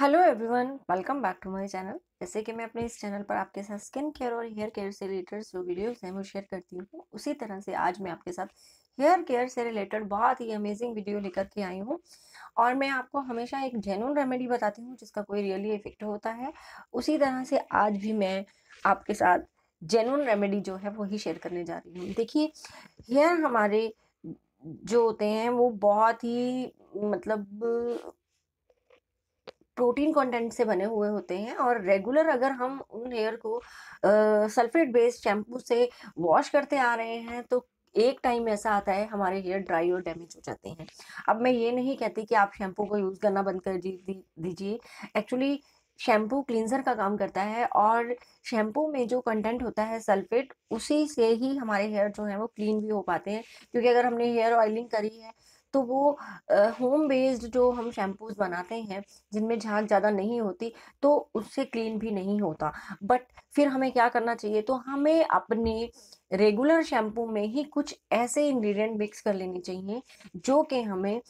hello everyone welcome back to my channel जैसे कि मैं अपने इस चैनल पर आपके साथ स्किन केयर और हेयर केयर से रिलेटेड जो वीडियोस हैं वो शेयर करती हूँ उसी तरह से आज मैं आपके साथ हेयर केयर से रिलेटेड बहुत ही अमेजिंग वीडियो लेकर के आई हूँ और मैं आपको हमेशा एक जेनुन रेमेडी बताती हूँ जिसका कोई रियली इफेक्ट होता है उसी तरह से आज भी मैं आपके साथ जेनुन रेमेडी जो है वो शेयर करने जा रही हूँ देखिए हेयर हमारे जो होते हैं वो बहुत ही मतलब प्रोटीन कंटेंट से बने हुए होते हैं और रेगुलर अगर हम उन हेयर को सल्फेट बेस्ड शैम्पू से वॉश करते आ रहे हैं तो एक टाइम ऐसा आता है हमारे हेयर ड्राई और डैमेज हो जाते हैं अब मैं ये नहीं कहती कि आप शैम्पू को यूज़ करना बंद कर दीजिए एक्चुअली शैम्पू क्लिनजर का काम करता है और शैम्पू में जो कंटेंट होता है सल्फेट उसी से ही हमारे हेयर जो हैं वो क्लीन भी हो पाते हैं क्योंकि अगर हमने हेयर ऑयलिंग करी है तो वो होम बेस्ड जो हम शैम्पूज़ बनाते हैं जिनमें झाग ज़्यादा नहीं होती तो उससे क्लीन भी नहीं होता बट फिर हमें क्या करना चाहिए तो हमें अपने रेगुलर शैम्पू में ही कुछ ऐसे इंग्रेडिएंट मिक्स कर लेने चाहिए जो कि हमें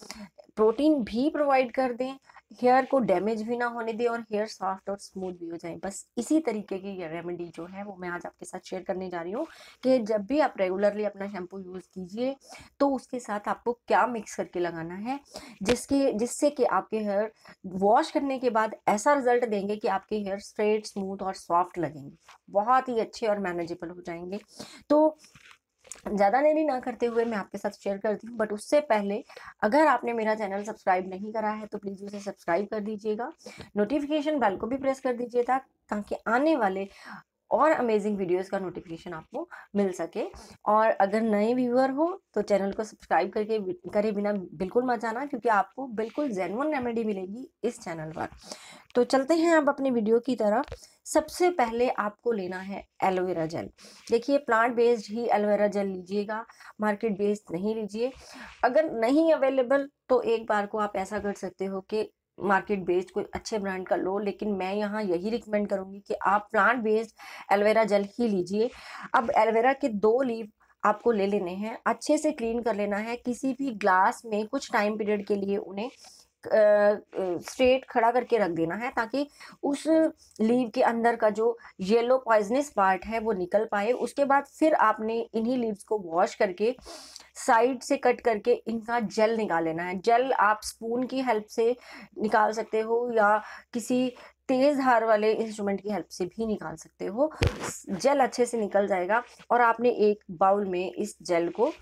प्रोटीन भी प्रोवाइड कर दें हेयर को डैमेज भी ना होने दे और हेयर सॉफ्ट और स्मूथ भी हो जाए बस इसी तरीके की रेमेडी जो है वो मैं आज आपके साथ शेयर करने जा रही हूँ कि जब भी आप रेगुलरली अपना शैम्पू यूज़ कीजिए तो उसके साथ आपको क्या मिक्स करके लगाना है जिसके जिससे कि आपके हेयर वॉश करने के बाद ऐसा रिजल्ट देंगे कि आपके हेयर स्ट्रेट स्मूथ और सॉफ्ट लगेंगे बहुत ही अच्छे और मैनेजेबल हो जाएंगे तो ज़्यादा देरी ना करते हुए मैं आपके साथ शेयर करती हूँ बट उससे पहले अगर आपने मेरा चैनल सब्सक्राइब नहीं करा है तो प्लीज़ उसे सब्सक्राइब कर दीजिएगा नोटिफिकेशन बेल को भी प्रेस कर दीजिए ताकि आने वाले और अमेजिंग वीडियोस का नोटिफिकेशन आपको मिल सके और अगर नए व्यूअर हो तो चैनल को सब्सक्राइब करके करे बिना बिल्कुल मत जाना क्योंकि आपको बिल्कुल जेनवन रेमेडी मिलेगी इस चैनल पर तो चलते हैं आप अपने वीडियो की तरफ सबसे पहले आपको लेना है एलोवेरा जेल देखिए प्लांट बेस्ड ही एलोवेरा जेल लीजिएगा मार्केट बेस्ड नहीं लीजिए अगर नहीं अवेलेबल तो एक बार को आप ऐसा कर सकते हो कि मार्केट बेस्ड कोई अच्छे ब्रांड का लो लेकिन मैं यहाँ यही रिकमेंड करूँगी कि आप प्लांट बेस्ड एलोवेरा जेल ही लीजिए अब एलोवेरा के दो लीव आपको ले लेने हैं अच्छे से क्लीन कर लेना है किसी भी ग्लास में कुछ टाइम पीरियड के लिए उन्हें स्ट्रेट खड़ा करके रख देना है ताकि उस लीव के अंदर का जो येलो पॉइजनस पार्ट है वो निकल पाए उसके बाद फिर आपने इन्हीं लीव्स को वॉश करके साइड से कट करके इनका जेल निकाल लेना है जेल आप स्पून की हेल्प से निकाल सकते हो या किसी तेज़ धार वाले इंस्ट्रूमेंट की हेल्प से भी निकाल सकते हो जेल अच्छे से निकल जाएगा और आपने एक बाउल में इस जेल को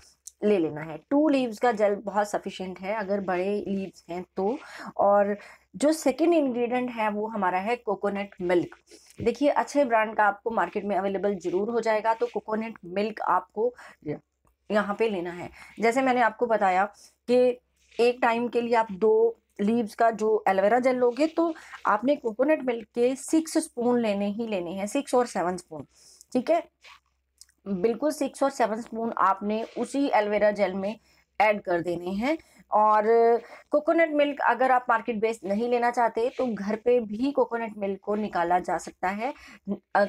ले लेना है टू लीव्स का जेल बहुत सफिशेंट है अगर बड़े लीव्स हैं तो और जो सेकेंड इंग्रेडिएंट है वो हमारा है कोकोनट मिल्क देखिए अच्छे ब्रांड का आपको मार्केट में अवेलेबल ज़रूर हो जाएगा तो कोकोनट मिल्क आपको यहाँ पे लेना है जैसे मैंने आपको बताया कि एक टाइम के लिए आप दो लीव्स का जो एलोवेरा जेल लोगे तो आपने कोकोनट मिल्क के सिक्स स्पून लेने ही लेने हैं सिक्स और सेवन स्पून ठीक है बिल्कुल सिक्स और सेवन स्पून आपने उसी एलोवेरा जेल में ऐड कर देने हैं और कोकोनट मिल्क अगर आप मार्केट बेस्ड नहीं लेना चाहते तो घर पे भी कोकोनट मिल्क को निकाला जा सकता है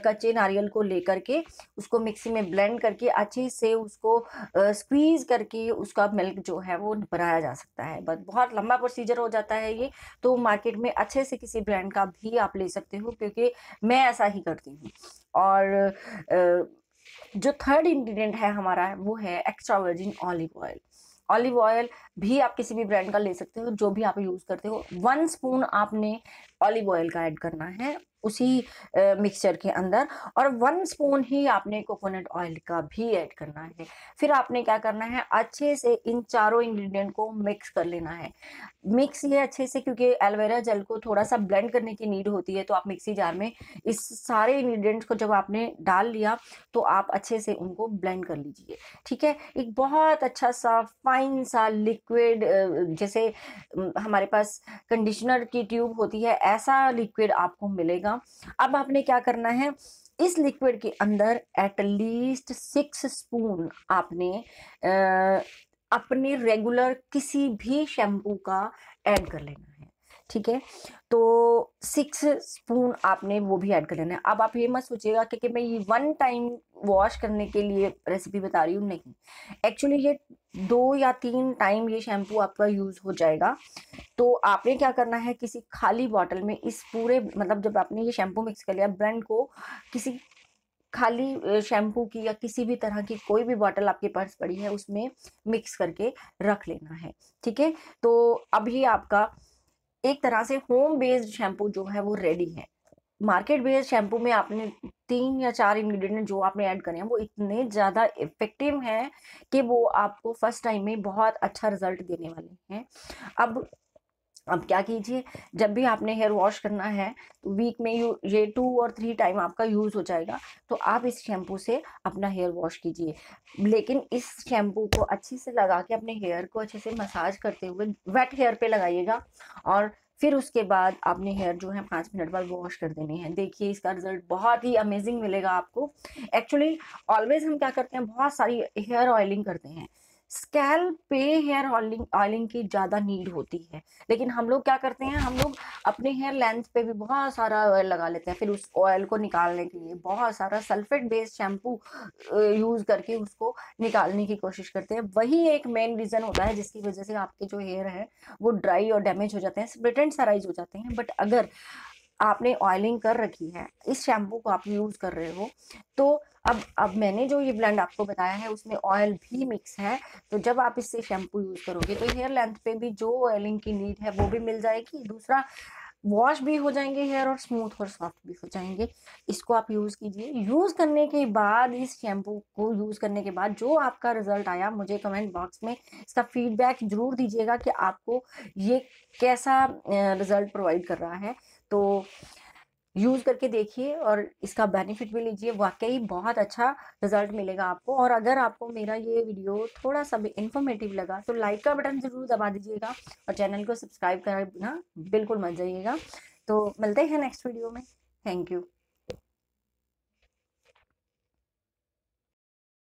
कच्चे नारियल को लेकर के उसको मिक्सी में ब्लेंड करके अच्छे से उसको स्क्वीज़ करके उसका मिल्क जो है वो बनाया जा सकता है बट बहुत लंबा प्रोसीजर हो जाता है ये तो मार्केट में अच्छे से किसी ब्रांड का भी आप ले सकते हो क्योंकि मैं ऐसा ही करती हूँ और जो थर्ड इंग्रेडिएंट है हमारा वो है extra virgin olive oil olive oil भी आप किसी भी ब्रांड का ले सकते हो जो भी आप यूज़ करते हो वन स्पून आपने ऑलिव ऑयल का ऐड करना है उसी मिक्सचर के अंदर और वन स्पून ही आपने कोकोनट ऑयल का भी ऐड करना है फिर आपने क्या करना है अच्छे से इन चारों इंग्रेडिएंट को मिक्स कर लेना है मिक्स ये अच्छे से क्योंकि एलोवेरा जेल को थोड़ा सा ब्लेंड करने की नीड होती है तो आप मिक्सी जार में इस सारे इंग्रेडिएंट्स को जब आपने डाल लिया तो आप अच्छे से उनको ब्लेंड कर लीजिए ठीक है एक बहुत अच्छा सा फाइन सा लिक्विड जैसे हमारे पास कंडीशनर की ट्यूब होती है ऐसा लिक्विड आपको मिलेगा था अब आपने क्या करना है इस लिक्विड के अंदर एटलीस्ट सिक्स स्पून आपने आ, अपने रेगुलर किसी भी शैम्पू का ऐड कर लेना है ठीक है तो सिक्स स्पून आपने वो भी ऐड कर लेना है अब आप ये मत सोचिएगा क्योंकि मैं ये वन टाइम वॉश करने के लिए रेसिपी बता रही हूँ नहीं एक्चुअली ये दो या तीन टाइम ये शैम्पू आपका यूज़ हो जाएगा तो आपने क्या करना है किसी खाली बॉटल में इस पूरे मतलब जब आपने ये शैम्पू मिक्स कर लिया ब्रांड को किसी खाली शैम्पू की या किसी भी तरह की कोई भी बॉटल आपके पास पड़ी है उसमें मिक्स करके रख लेना है ठीक है तो अभी आपका एक तरह से होम बेस्ड शैम्पू जो है वो रेडी है मार्केट बेस्ड शैम्पू में आपने तीन या चार इंग्रेडिएंट जो आपने ऐड करे हैं वो इतने ज़्यादा इफ़ेक्टिव हैं कि वो आपको फर्स्ट टाइम में बहुत अच्छा रिजल्ट देने वाले हैं अब अब क्या कीजिए जब भी आपने हेयर वॉश करना है तो वीक में यू ये टू और थ्री टाइम आपका यूज़ हो जाएगा तो आप इस शैम्पू से अपना हेयर वॉश कीजिए लेकिन इस शैम्पू को अच्छे से लगा के अपने हेयर को अच्छे से मसाज करते हुए वेट हेयर पे लगाइएगा और फिर उसके बाद आपने हेयर जो है पाँच मिनट बाद वॉश कर देने हैं देखिए इसका रिजल्ट बहुत ही अमेजिंग मिलेगा आपको एक्चुअली ऑलवेज हम क्या करते हैं बहुत सारी हेयर ऑयलिंग करते हैं स्कैल पे हेयर ऑयलिंग ऑयलिंग की ज़्यादा नीड होती है लेकिन हम लोग क्या करते हैं हम लोग अपने हेयर लेंथ पे भी बहुत सारा ऑयल लगा लेते हैं फिर उस ऑयल को निकालने के लिए बहुत सारा सल्फेट बेस्ड शैम्पू यूज़ करके उसको निकालने की कोशिश करते हैं वही एक मेन रीज़न होता है जिसकी वजह से आपके जो हेयर है वो ड्राई और डैमेज हो जाते हैं स्प्रिटेंट सराइज हो जाते हैं बट अगर आपने ऑयलिंग कर रखी है इस शैम्पू को आप यूज़ कर रहे हो तो अब अब मैंने जो ये ब्लेंड आपको बताया है उसमें ऑयल भी मिक्स है तो जब आप इससे शैम्पू यूज़ करोगे तो हेयर लेंथ पे भी जो ऑयलिंग की नीड है वो भी मिल जाएगी दूसरा वॉश भी हो जाएंगे हेयर और स्मूथ और सॉफ्ट भी हो जाएंगे इसको आप यूज़ कीजिए यूज़ करने के बाद इस शैम्पू को यूज़ करने के बाद जो आपका रिजल्ट आया मुझे कमेंट बॉक्स में इसका फीडबैक ज़रूर दीजिएगा कि आपको ये कैसा रिजल्ट प्रोवाइड कर रहा है तो यूज़ करके देखिए और इसका बेनिफिट भी लीजिए वाकई बहुत अच्छा रिजल्ट मिलेगा आपको और अगर आपको मेरा ये वीडियो थोड़ा सा भी इन्फॉर्मेटिव लगा तो लाइक का बटन ज़रूर दबा दीजिएगा और चैनल को सब्सक्राइब करना बिल्कुल मत जाइएगा तो मिलते हैं नेक्स्ट वीडियो में थैंक यू